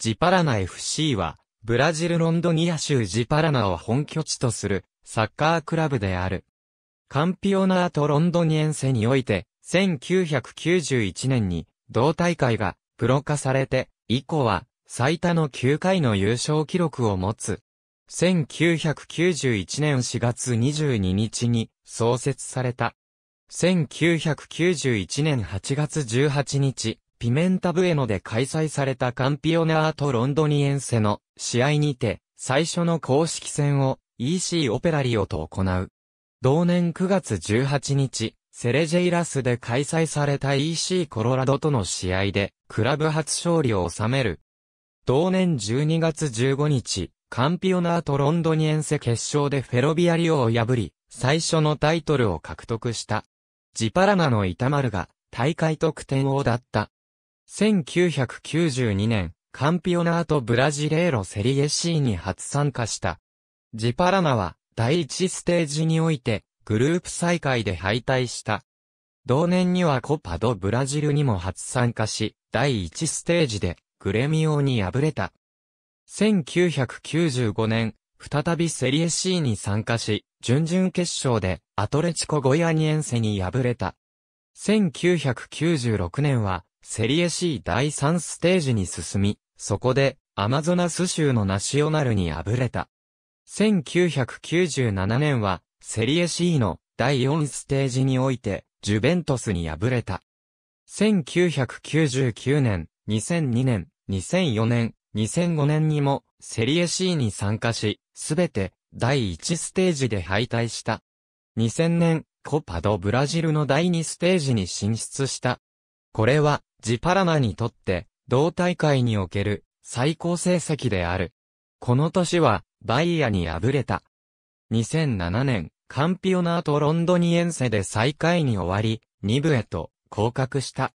ジパラナ FC は、ブラジルロンドニア州ジパラナを本拠地とするサッカークラブである。カンピオナートロンドニエンセにおいて、1991年に同大会がプロ化されて、以降は最多の9回の優勝記録を持つ。1991年4月22日に創設された。1991年8月18日、ピメンタブエノで開催されたカンピオナートロンドニエンセの試合にて、最初の公式戦を EC オペラリオと行う。同年9月18日、セレジェイラスで開催された EC コロラドとの試合で、クラブ初勝利を収める。同年12月15日、カンピオナートロンドニエンセ決勝でフェロビアリオを破り、最初のタイトルを獲得した。ジパラナの板丸が大会得点王だった。1992年、カンピオナートブラジレーロセリエ C に初参加した。ジパラナは、第1ステージにおいて、グループ再開で敗退した。同年にはコパドブラジルにも初参加し、第1ステージで、グレミオに敗れた。1995年、再びセリエ C に参加し、準々決勝でアトレチコゴヤニエンセに敗れた。1996年はセリエ C 第3ステージに進み、そこで、アマゾナス州のナショナルに敗れた。1997年は、セリエ C の第4ステージにおいて、ジュベントスに敗れた。1999年、2002年、2004年、2005年にも、セリエ C に参加し、すべて、第1ステージで敗退した。2000年、コパドブラジルの第2ステージに進出した。これは、ジパラナにとって、同大会における最高成績である。この年は、バイヤに敗れた。2007年、カンピオナートロンドニエンセで最下位に終わり、2部へと降格した。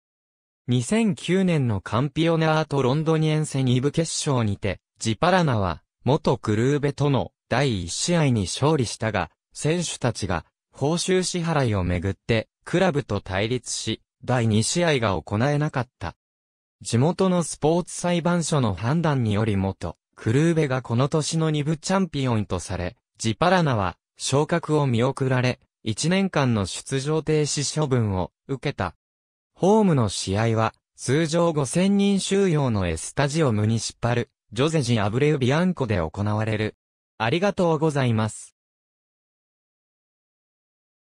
2009年のカンピオナートロンドニエンセ2部決勝にて、ジパラナは、元クルーベとの第1試合に勝利したが、選手たちが、報酬支払いをめぐって、クラブと対立し、第2試合が行えなかった。地元のスポーツ裁判所の判断により元、クルーベがこの年の2部チャンピオンとされ、ジパラナは昇格を見送られ、1年間の出場停止処分を受けた。ホームの試合は、通常5000人収容のエスタジオムニシパル、ジョゼジ・アブレウ・ビアンコで行われる。ありがとうございます。